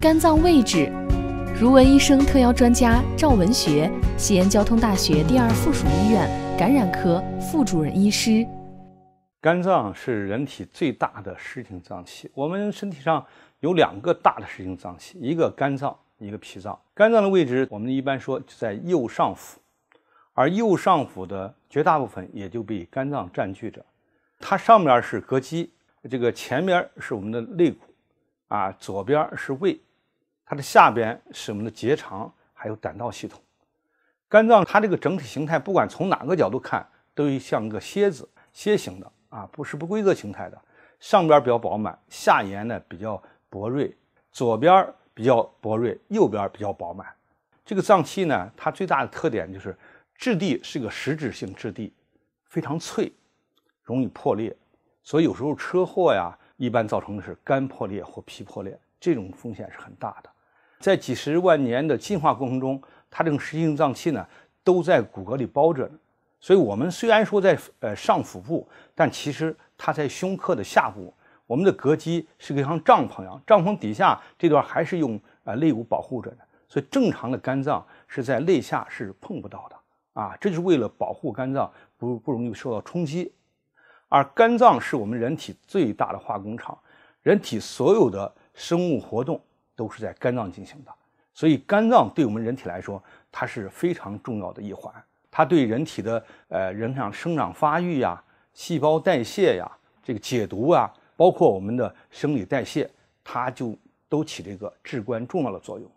肝脏位置，如闻医生特邀专家赵文学，西安交通大学第二附属医院感染科副主任医师。肝脏是人体最大的实性脏器。我们身体上有两个大的实性脏器，一个肝脏，一个脾脏。肝脏的位置，我们一般说就在右上腹，而右上腹的绝大部分也就被肝脏占据着。它上面是膈肌，这个前面是我们的肋骨，啊，左边是胃。它的下边是我们的结肠，还有胆道系统。肝脏它这个整体形态，不管从哪个角度看，都像一个蝎子，蝎形的啊，不是不规则形态的。上边比较饱满，下沿呢比较薄锐，左边比较薄锐，右边比较饱满。这个脏器呢，它最大的特点就是质地是个实质性质地，非常脆，容易破裂。所以有时候车祸呀，一般造成的是肝破裂或脾破裂，这种风险是很大的。在几十万年的进化过程中，它这种实质性脏器呢，都在骨骼里包着。所以我们虽然说在呃上腹部，但其实它在胸廓的下部。我们的膈肌是个像帐篷一样，帐篷底下这段还是用呃肋骨保护着的。所以正常的肝脏是在肋下是碰不到的啊，这就是为了保护肝脏不不容易受到冲击。而肝脏是我们人体最大的化工厂，人体所有的生物活动。都是在肝脏进行的，所以肝脏对我们人体来说，它是非常重要的一环。它对人体的呃人像生长发育呀、细胞代谢呀、这个解毒啊，包括我们的生理代谢，它就都起这个至关重要的作用。